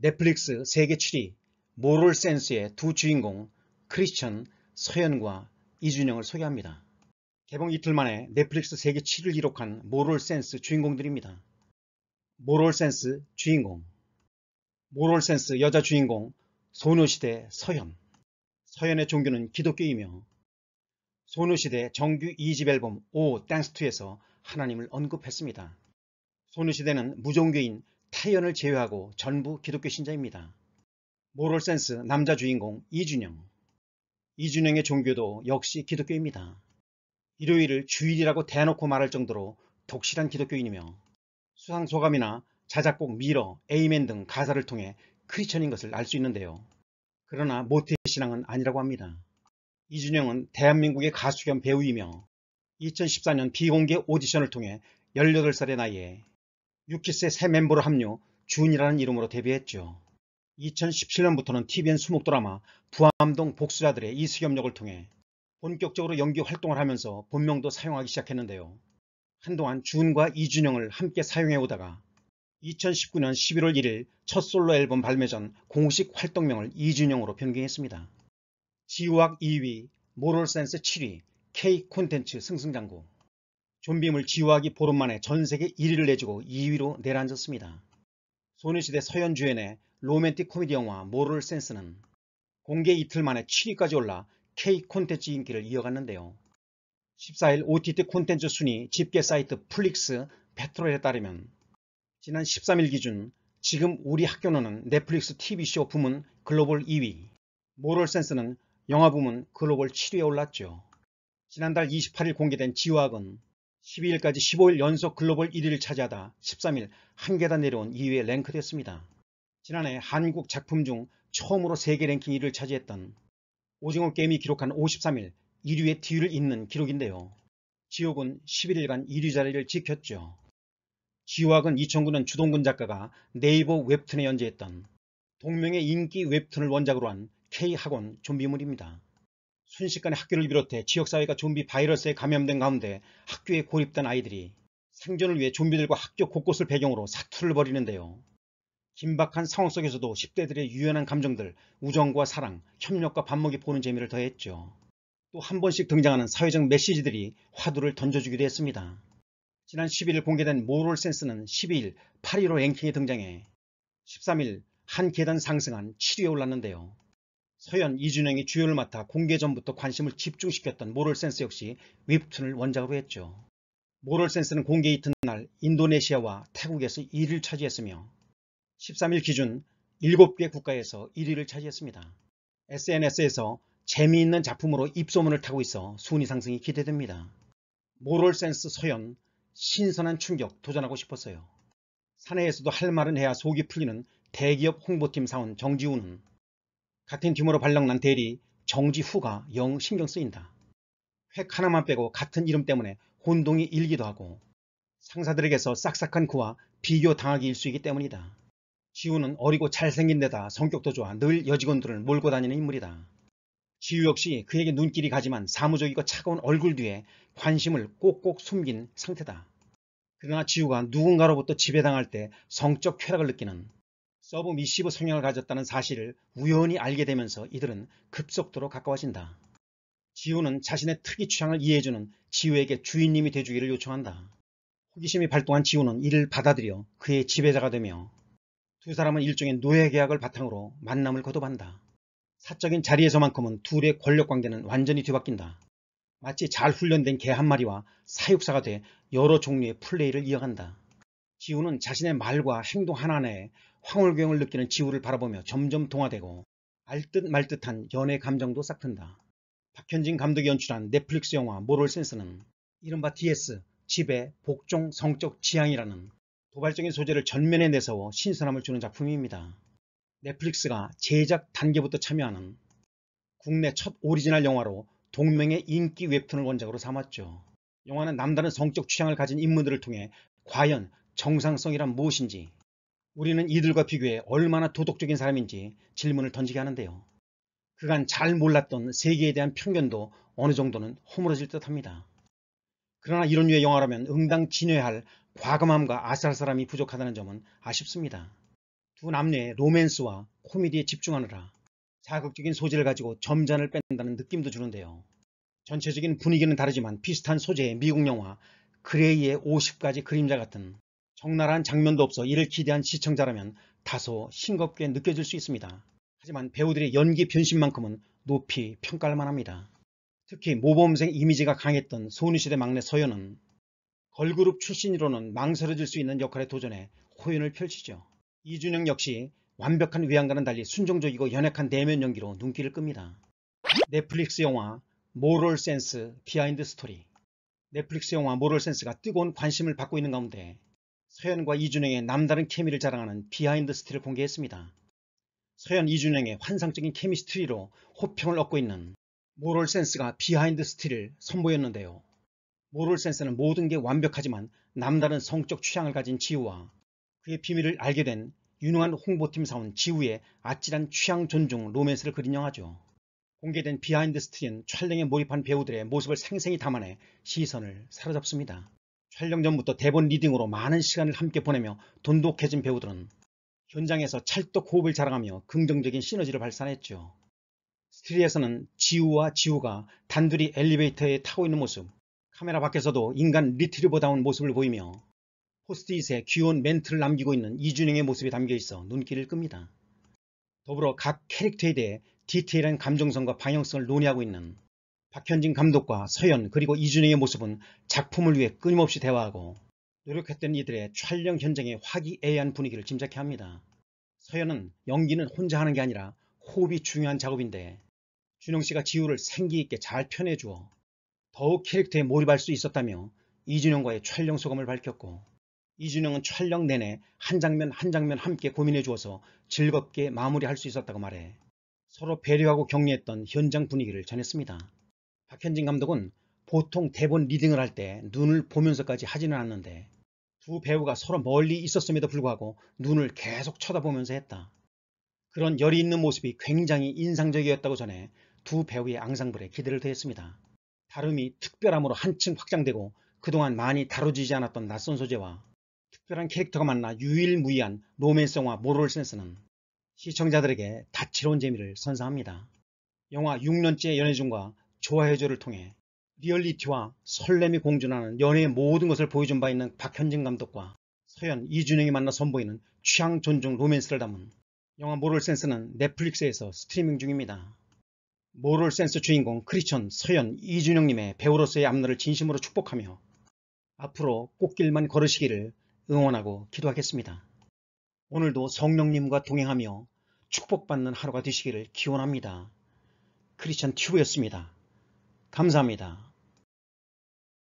넷플릭스 세계 7위 모럴 센스의 두 주인공 크리스천 서현과 이준영을 소개합니다. 개봉 이틀 만에 넷플릭스 세계 7위를 기록한 모럴 센스 주인공들입니다. 모럴 센스 주인공 모럴 센스 여자 주인공 소녀시대 서현 서현의 종교는 기독교이며 소녀시대 정규 2집 앨범 오 땡스 투에서 하나님을 언급했습니다. 소녀시대는 무종교인 타이언을 제외하고 전부 기독교 신자입니다. 모럴센스 남자 주인공 이준영 이준영의 종교도 역시 기독교입니다. 일요일을 주일이라고 대놓고 말할 정도로 독실한 기독교인이며 수상소감이나 자작곡 미러, 에이맨 등 가사를 통해 크리천인 것을 알 수 있는데요. 그러나 모태 신앙은 아니라고 합니다. 이준영은 대한민국의 가수 겸 배우이며 2014년 비공개 오디션을 통해 18살의 나이에 유키스의 새 멤버로 합류, 준이라는 이름으로 데뷔했죠. 2017년부터는 TVN 수목 드라마 부암동 복수자들의 이수겸 역을 통해 본격적으로 연기 활동을 하면서 본명도 사용하기 시작했는데요. 한동안 준과 이준영을 함께 사용해오다가 2019년 11월 1일 첫 솔로 앨범 발매 전 공식 활동명을 이준영으로 변경했습니다. 지우학 2위, 모럴센스 7위, K 콘텐츠 승승장구 좀비물 지우하기 보름 만에 전 세계 1위를 내주고 2위로 내려앉았습니다. 소녀시대 서현 주연의 로맨틱 코미디 영화 모럴 센스는 공개 이틀 만에 7위까지 올라 K 콘텐츠 인기를 이어갔는데요. 14일 OTT 콘텐츠 순위 집계 사이트 플릭스 배트롤에 따르면 지난 13일 기준 지금 우리 학교는 넷플릭스 TV쇼 부문 글로벌 2위, 모럴센스는 영화 부문 글로벌 7위에 올랐죠. 지난달 28일 공개된 지화학은 12일까지 15일 연속 글로벌 1위를 차지하다 13일 한 계단 내려온 2위에 랭크됐습니다. 지난해 한국 작품 중 처음으로 세계 랭킹 1위를 차지했던 오징어 게임이 기록한 53일 1위의 뒤를 잇는 기록인데요. 지옥은 11일간 1위 자리를 지켰죠. 지화은 이천구는 주동근 작가가 네이버 웹툰에 연재했던 동명의 인기 웹툰을 원작으로 한 K학원 좀비물입니다. 순식간에 학교를 비롯해 지역사회가 좀비 바이러스에 감염된 가운데 학교에 고립된 아이들이 생존을 위해 좀비들과 학교 곳곳을 배경으로 사투를 벌이는데요. 긴박한 상황 속에서도 10대들의 유연한 감정들, 우정과 사랑, 협력과 반목이 보는 재미를 더했죠. 또 한 번씩 등장하는 사회적 메시지들이 화두를 던져주기도 했습니다. 지난 11일 공개된 모럴센스는 12일 8.15 랭킹에 등장해 13일 한 계단 상승한 7위에 올랐는데요. 서현 이준영이 주연을 맡아 공개 전부터 관심을 집중시켰던 모럴센스 역시 웹툰을 원작으로 했죠. 모럴센스는 공개 이튿날 인도네시아와 태국에서 1위를 차지했으며 13일 기준 7개 국가에서 1위를 차지했습니다. SNS에서 재미있는 작품으로 입소문을 타고 있어 순위 상승이 기대됩니다. 모럴센스 서현 신선한 충격 도전하고 싶었어요. 사내에서도 할 말은 해야 속이 풀리는 대기업 홍보팀 사원 정지훈은 같은 규모로 발령난 대리 정지 후가 영 신경 쓰인다. 획 하나만 빼고 같은 이름 때문에 혼동이 일기도 하고 상사들에게서 싹싹한 그와 비교당하기 일수이기 때문이다. 지우는 어리고 잘생긴 데다 성격도 좋아 늘 여직원들을 몰고 다니는 인물이다. 지우 역시 그에게 눈길이 가지만 사무적이고 차가운 얼굴 뒤에 관심을 꼭꼭 숨긴 상태다. 그러나 지우가 누군가로부터 지배당할 때 성적 쾌락을 느끼는 서브 미시브 성향을 가졌다는 사실을 우연히 알게 되면서 이들은 급속도로 가까워진다. 지우는 자신의 특이 취향을 이해해주는 지우에게 주인님이 되주기를 요청한다. 호기심이 발동한 지우는 이를 받아들여 그의 지배자가 되며 두 사람은 일종의 노예계약을 바탕으로 만남을 거듭한다. 사적인 자리에서만큼은 둘의 권력관계는 완전히 뒤바뀐다. 마치 잘 훈련된 개 한 마리와 사육사가 돼 여러 종류의 플레이를 이어간다. 지우는 자신의 말과 행동 하나에 황홀경을 느끼는 지우를 바라보며 점점 동화되고 알듯 말듯한 연애 감정도 싹튼다. 박현진 감독이 연출한 넷플릭스 영화 모럴 센스는 이른바 DS, 집배 복종, 성적 지향이라는 도발적인 소재를 전면에 내세워 신선함을 주는 작품입니다. 넷플릭스가 제작 단계부터 참여하는 국내 첫 오리지널 영화로 동명의 인기 웹툰을 원작으로 삼았죠. 영화는 남다른 성적 취향을 가진 인물들을 통해 과연 정상성이란 무엇인지 우리는 이들과 비교해 얼마나 도덕적인 사람인지 질문을 던지게 하는데요. 그간 잘 몰랐던 세계에 대한 편견도 어느 정도는 허물어질 듯합니다. 그러나 이런 류의 영화라면 응당 진외할 과감함과 아살사람이 부족하다는 점은 아쉽습니다. 두 남녀의 로맨스와 코미디에 집중하느라 자극적인 소재를 가지고 점잔을 뺀다는 느낌도 주는데요. 전체적인 분위기는 다르지만 비슷한 소재의 미국 영화 그레이의 50가지 그림자 같은 적나라한 장면도 없어 이를 기대한 시청자라면 다소 싱겁게 느껴질 수 있습니다. 하지만 배우들의 연기 변신만큼은 높이 평가할 만합니다. 특히 모범생 이미지가 강했던 소녀시대 막내 서연은 걸그룹 출신으로는 망설여질 수 있는 역할에 도전해 호연을 펼치죠. 이준영 역시 완벽한 외양과는 달리 순종적이고 연약한 내면 연기로 눈길을 끕니다. 넷플릭스 영화 모럴 센스 비하인드 스토리 넷플릭스 영화 모럴 센스가 뜨거운 관심을 받고 있는 가운데 서현과 이준영의 남다른 케미를 자랑하는 비하인드 스틸을 공개했습니다. 서현 이준영의 환상적인 케미스트리로 호평을 얻고 있는 모럴센스가 비하인드 스틸을 선보였는데요. 모럴센스는 모든 게 완벽하지만 남다른 성적 취향을 가진 지우와 그의 비밀을 알게 된 유능한 홍보팀 사원 지우의 아찔한 취향 존중 로맨스를 그린 영화죠. 공개된 비하인드 스틸은 촬영에 몰입한 배우들의 모습을 생생히 담아내 시선을 사로잡습니다. 촬영 전부터 대본 리딩으로 많은 시간을 함께 보내며 돈독해진 배우들은 현장에서 찰떡 호흡을 자랑하며 긍정적인 시너지를 발산했죠. 스트리에서는 지우와 지우가 단둘이 엘리베이터에 타고 있는 모습, 카메라 밖에서도 인간 리트리버다운 모습을 보이며 포스트잇에 귀여운 멘트를 남기고 있는 이준영의 모습이 담겨 있어 눈길을 끕니다. 더불어 각 캐릭터에 대해 디테일한 감정성과 방향성을 논의하고 있는 박현진 감독과 서연 그리고 이준영의 모습은 작품을 위해 끊임없이 대화하고 노력했던 이들의 촬영 현장의 화기애애한 분위기를 짐작케 합니다. 서연은 연기는 혼자 하는 게 아니라 호흡이 중요한 작업인데 준영씨가 지우를 생기있게 잘편해주어 더욱 캐릭터에 몰입할 수 있었다며 이준영과의 촬영 소감을 밝혔고 이준영은 촬영 내내 한 장면 한 장면 함께 고민해 주어서 즐겁게 마무리할 수 있었다고 말해 서로 배려하고 격려했던 현장 분위기를 전했습니다. 박현진 감독은 보통 대본 리딩을 할 때 눈을 보면서까지 하지는 않는데 두 배우가 서로 멀리 있었음에도 불구하고 눈을 계속 쳐다보면서 했다. 그런 열이 있는 모습이 굉장히 인상적이었다고 전해 두 배우의 앙상블에 기대를 더했습니다. 다름이 특별함으로 한층 확장되고 그동안 많이 다뤄지지 않았던 낯선 소재와 특별한 캐릭터가 만나 유일무이한 로맨스와 모럴 센스는 시청자들에게 다채로운 재미를 선사합니다. 영화 6년째 연애 중과 조화해조를 통해 리얼리티와 설렘이 공존하는 연애의 모든 것을 보여준 바 있는 박현진 감독과 서현, 이준영이 만나 선보이는 취향 존중 로맨스를 담은 영화 모럴 센스는 넷플릭스에서 스트리밍 중입니다. 모럴 센스 주인공 크리천, 서현, 이준영님의 배우로서의 앞날을 진심으로 축복하며 앞으로 꽃길만 걸으시기를 응원하고 기도하겠습니다. 오늘도 성령님과 동행하며 축복받는 하루가 되시기를 기원합니다. 크리스천 튜브였습니다. 감사합니다.